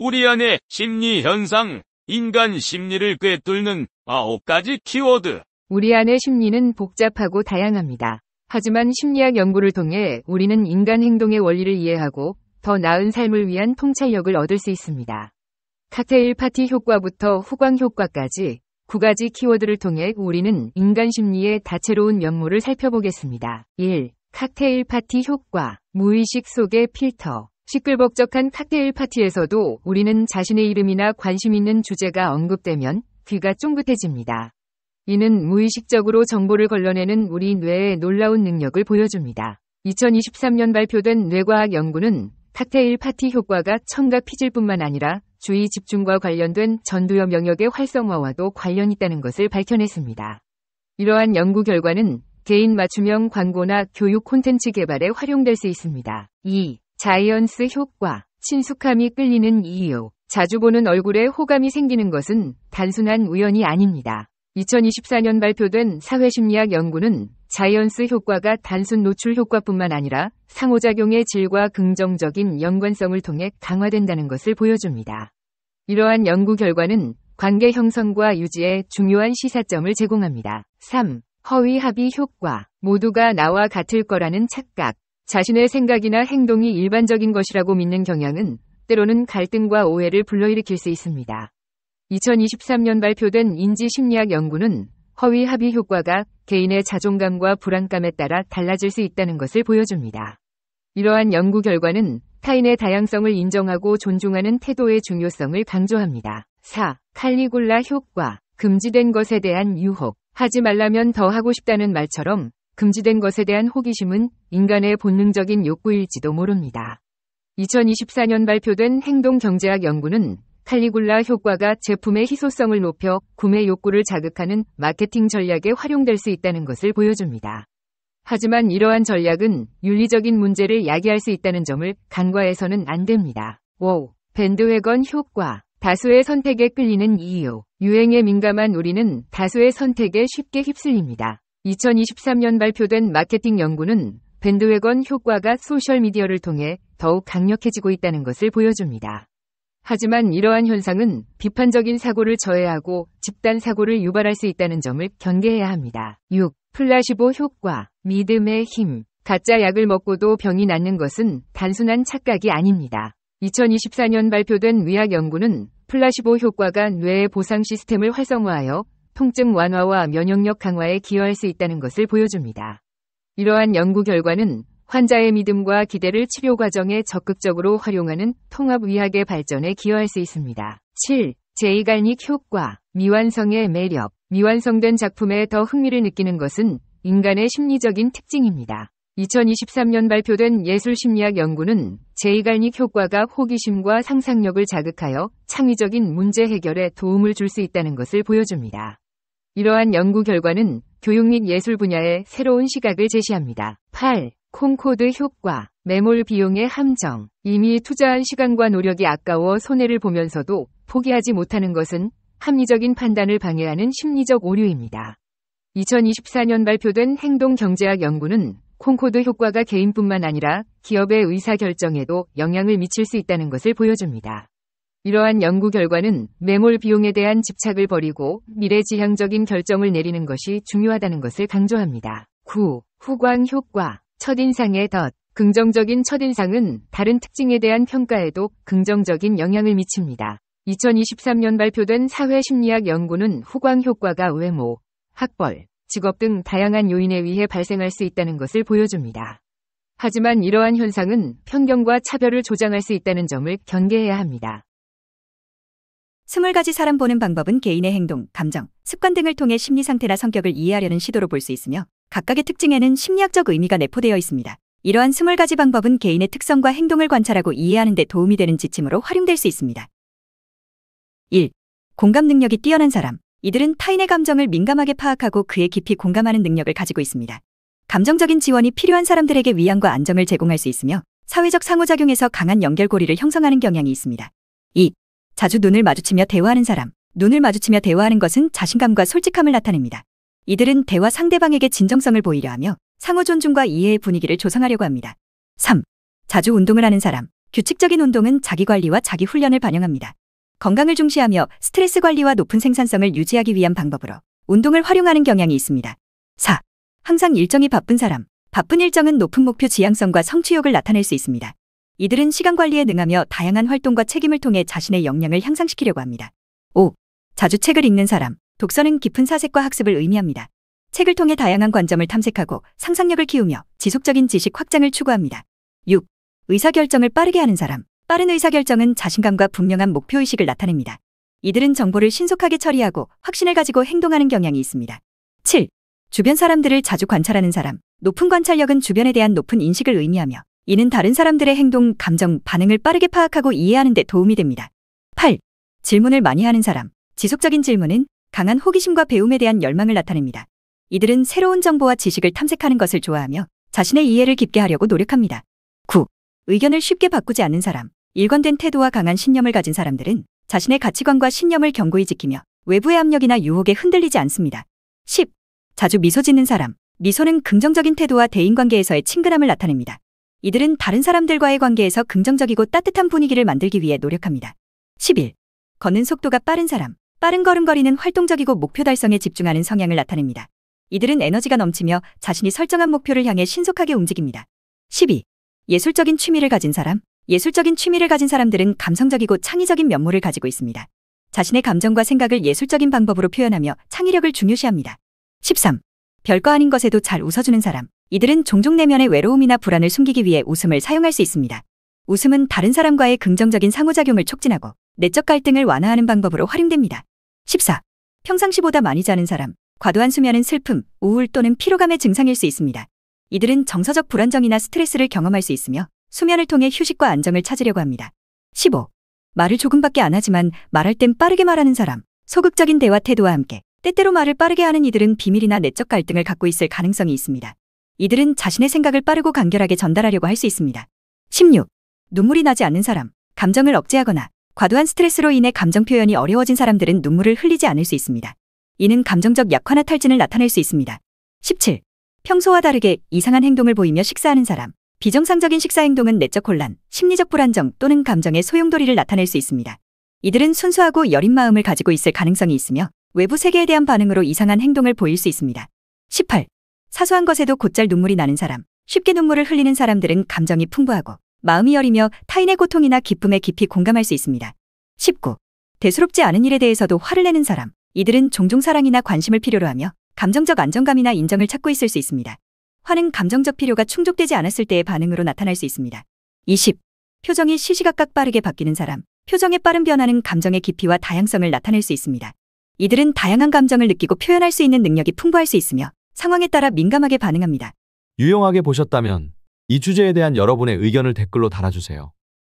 우리 안의 심리 현상, 인간 심리를 꿰뚫는 아홉 가지 키워드. 우리 안의 심리는 복잡하고 다양합니다. 하지만 심리학 연구를 통해 우리는 인간 행동의 원리를 이해하고 더 나은 삶을 위한 통찰력을 얻을 수 있습니다. 칵테일 파티 효과부터 후광 효과까지 9가지 키워드를 통해 우리는 인간 심리의 다채로운 면모를 살펴보겠습니다. 1. 칵테일 파티 효과, 무의식 속의 필터. 시끌벅적한 칵테일 파티에서도 우리는 자신의 이름이나 관심 있는 주제가 언급되면 귀가 쫑긋해집니다. 이는 무의식적으로 정보를 걸러내는 우리 뇌의 놀라운 능력을 보여줍니다. 2023년 발표된 뇌과학 연구는 칵테일 파티 효과가 청각 피질 뿐만 아니라 주의 집중과 관련된 전두엽 영역의 활성화와도 관련 있다는 것을 밝혀냈습니다. 이러한 연구 결과는 개인 맞춤형 광고나 교육 콘텐츠 개발에 활용될 수 있습니다. 2. 자이언스 효과, 친숙함이 끌리는 이유, 자주 보는 얼굴에 호감이 생기는 것은 단순한 우연이 아닙니다. 2024년 발표된 사회심리학 연구는 자이언스 효과가 단순 노출 효과뿐만 아니라 상호작용의 질과 긍정적인 연관성을 통해 강화된다는 것을 보여줍니다. 이러한 연구 결과는 관계 형성과 유지에 중요한 시사점을 제공합니다. 3. 허위 합의 효과. 모두가 나와 같을 거라는 착각. 자신의 생각이나 행동이 일반적인 것이라고 믿는 경향은 때로는 갈등과 오해를 불러일으킬 수 있습니다. 2023년 발표된 인지심리학 연구는 허위 합의 효과가 개인의 자존감과 불안감에 따라 달라질 수 있다는 것을 보여줍니다. 이러한 연구 결과는 타인의 다양성을 인정하고 존중하는 태도의 중요성을 강조합니다. 4. 칼리굴라 효과, 금지된 것에 대한 유혹. 하지 말라면 더 하고 싶다는 말처럼 금지된 것에 대한 호기심은 인간의 본능적인 욕구일지도 모릅니다. 2024년 발표된 행동경제학 연구는 칼리굴라 효과가 제품의 희소성을 높여 구매 욕구를 자극하는 마케팅 전략에 활용될 수 있다는 것을 보여줍니다. 하지만 이러한 전략은 윤리적인 문제를 야기할 수 있다는 점을 간과해서는 안 됩니다. 워우, 밴드웨건 효과, 다수의 선택에 끌리는 이유, 유행에 민감한 우리는 다수의 선택에 쉽게 휩쓸립니다. 2023년 발표된 마케팅 연구는 밴드웨건 효과가 소셜미디어를 통해 더욱 강력해지고 있다는 것을 보여줍니다. 하지만 이러한 현상은 비판적인 사고를 저해하고 집단 사고를 유발할 수 있다는 점을 경계해야 합니다. 6. 플라시보 효과, 믿음의 힘. 가짜 약을 먹고도 병이 낫는 것은 단순한 착각이 아닙니다. 2024년 발표된 의학 연구는 플라시보 효과가 뇌의 보상 시스템을 활성화하여 통증 완화와 면역력 강화에 기여할 수 있다는 것을 보여줍니다. 이러한 연구 결과는 환자의 믿음과 기대를 치료 과정에 적극적으로 활용하는 통합의학의 발전에 기여할 수 있습니다. 7. 제이갈닉 효과, 미완성의 매력. 미완성된 작품에 더 흥미를 느끼는 것은 인간의 심리적인 특징입니다. 2023년 발표된 예술심리학 연구는 제이갈닉 효과가 호기심과 상상력을 자극하여 창의적인 문제 해결에 도움을 줄 수 있다는 것을 보여줍니다. 이러한 연구 결과는 교육 및 예술 분야의 새로운 시각을 제시합니다. 8. 콩코드 효과, 매몰 비용의 함정. 이미 투자한 시간과 노력이 아까워 손해를 보면서도 포기하지 못하는 것은 합리적인 판단을 방해하는 심리적 오류입니다. 2024년 발표된 행동경제학 연구는 콩코드 효과가 개인뿐만 아니라 기업의 의사결정에도 영향을 미칠 수 있다는 것을 보여줍니다. 이러한 연구 결과는 매몰 비용에 대한 집착을 버리고 미래지향적인 결정을 내리는 것이 중요하다는 것을 강조합니다. 9. 후광 효과, 첫인상의 덫. 긍정적인 첫인상은 다른 특징에 대한 평가에도 긍정적인 영향을 미칩니다. 2023년 발표된 사회심리학 연구는 후광 효과가 외모, 학벌, 직업 등 다양한 요인에 의해 발생할 수 있다는 것을 보여줍니다. 하지만 이러한 현상은 편견과 차별을 조장할 수 있다는 점을 경계해야 합니다. 스물 가지 사람 보는 방법은 개인의 행동, 감정, 습관 등을 통해 심리 상태나 성격을 이해하려는 시도로 볼 수 있으며 각각의 특징에는 심리학적 의미가 내포되어 있습니다. 이러한 스물 가지 방법은 개인의 특성과 행동을 관찰하고 이해하는 데 도움이 되는 지침으로 활용될 수 있습니다. 1. 공감 능력이 뛰어난 사람. 이들은 타인의 감정을 민감하게 파악하고 그에 깊이 공감하는 능력을 가지고 있습니다. 감정적인 지원이 필요한 사람들에게 위안과 안정을 제공할 수 있으며 사회적 상호작용에서 강한 연결고리를 형성하는 경향이 있습니다. 2. 자주 눈을 마주치며 대화하는 사람. 눈을 마주치며 대화하는 것은 자신감과 솔직함을 나타냅니다. 이들은 대화 상대방에게 진정성을 보이려 하며 상호 존중과 이해의 분위기를 조성하려고 합니다. 3. 자주 운동을 하는 사람. 규칙적인 운동은 자기 관리와 자기 훈련을 반영합니다. 건강을 중시하며 스트레스 관리와 높은 생산성을 유지하기 위한 방법으로 운동을 활용하는 경향이 있습니다. 4. 항상 일정이 바쁜 사람. 바쁜 일정은 높은 목표 지향성과 성취욕을 나타낼 수 있습니다. 이들은 시간 관리에 능하며 다양한 활동과 책임을 통해 자신의 역량을 향상시키려고 합니다. 5. 자주 책을 읽는 사람. 독서는 깊은 사색과 학습을 의미합니다. 책을 통해 다양한 관점을 탐색하고 상상력을 키우며 지속적인 지식 확장을 추구합니다. 6. 의사결정을 빠르게 하는 사람. 빠른 의사결정은 자신감과 분명한 목표의식을 나타냅니다. 이들은 정보를 신속하게 처리하고 확신을 가지고 행동하는 경향이 있습니다. 7. 주변 사람들을 자주 관찰하는 사람. 높은 관찰력은 주변에 대한 높은 인식을 의미하며 이는 다른 사람들의 행동, 감정, 반응을 빠르게 파악하고 이해하는 데 도움이 됩니다. 8. 질문을 많이 하는 사람. 지속적인 질문은 강한 호기심과 배움에 대한 열망을 나타냅니다. 이들은 새로운 정보와 지식을 탐색하는 것을 좋아하며 자신의 이해를 깊게 하려고 노력합니다. 9. 의견을 쉽게 바꾸지 않는 사람. 일관된 태도와 강한 신념을 가진 사람들은 자신의 가치관과 신념을 견고히 지키며 외부의 압력이나 유혹에 흔들리지 않습니다. 10. 자주 미소 짓는 사람. 미소는 긍정적인 태도와 대인관계에서의 친근함을 나타냅니다. 이들은 다른 사람들과의 관계에서 긍정적이고 따뜻한 분위기를 만들기 위해 노력합니다. 11. 걷는 속도가 빠른 사람. 빠른 걸음걸이는 활동적이고 목표 달성에 집중하는 성향을 나타냅니다. 이들은 에너지가 넘치며 자신이 설정한 목표를 향해 신속하게 움직입니다. 12. 예술적인 취미를 가진 사람. 예술적인 취미를 가진 사람들은 감성적이고 창의적인 면모를 가지고 있습니다. 자신의 감정과 생각을 예술적인 방법으로 표현하며 창의력을 중요시합니다. 13. 별거 아닌 것에도 잘 웃어주는 사람. 이들은 종종 내면의 외로움이나 불안을 숨기기 위해 웃음을 사용할 수 있습니다. 웃음은 다른 사람과의 긍정적인 상호작용을 촉진하고 내적 갈등을 완화하는 방법으로 활용됩니다. 14. 평상시보다 많이 자는 사람, 과도한 수면은 슬픔, 우울 또는 피로감의 증상일 수 있습니다. 이들은 정서적 불안정이나 스트레스를 경험할 수 있으며 수면을 통해 휴식과 안정을 찾으려고 합니다. 15. 말을 조금밖에 안 하지만 말할 땐 빠르게 말하는 사람, 소극적인 대화 태도와 함께 때때로 말을 빠르게 하는 이들은 비밀이나 내적 갈등을 갖고 있을 가능성이 있습니다. 이들은 자신의 생각을 빠르고 간결하게 전달하려고 할 수 있습니다. 16. 눈물이 나지 않는 사람, 감정을 억제하거나 과도한 스트레스로 인해 감정 표현이 어려워진 사람들은 눈물을 흘리지 않을 수 있습니다. 이는 감정적 약화나 탈진을 나타낼 수 있습니다. 17. 평소와 다르게 이상한 행동을 보이며 식사하는 사람, 비정상적인 식사 행동은 내적 혼란, 심리적 불안정 또는 감정의 소용돌이를 나타낼 수 있습니다. 이들은 순수하고 여린 마음을 가지고 있을 가능성이 있으며 외부 세계에 대한 반응으로 이상한 행동을 보일 수 있습니다. 18. 사소한 것에도 곧잘 눈물이 나는 사람, 쉽게 눈물을 흘리는 사람들은 감정이 풍부하고 마음이 여리며 타인의 고통이나 기쁨에 깊이 공감할 수 있습니다. 19. 대수롭지 않은 일에 대해서도 화를 내는 사람, 이들은 종종 사랑이나 관심을 필요로 하며 감정적 안정감이나 인정을 찾고 있을 수 있습니다. 화는 감정적 필요가 충족되지 않았을 때의 반응으로 나타날 수 있습니다. 20. 표정이 시시각각 빠르게 바뀌는 사람, 표정의 빠른 변화는 감정의 깊이와 다양성을 나타낼 수 있습니다. 이들은 다양한 감정을 느끼고 표현할 수 있는 능력이 풍부할 수 있으며 상황에 따라 민감하게 반응합니다. 유용하게 보셨다면 이 주제에 대한 여러분의 의견을 댓글로 달아주세요.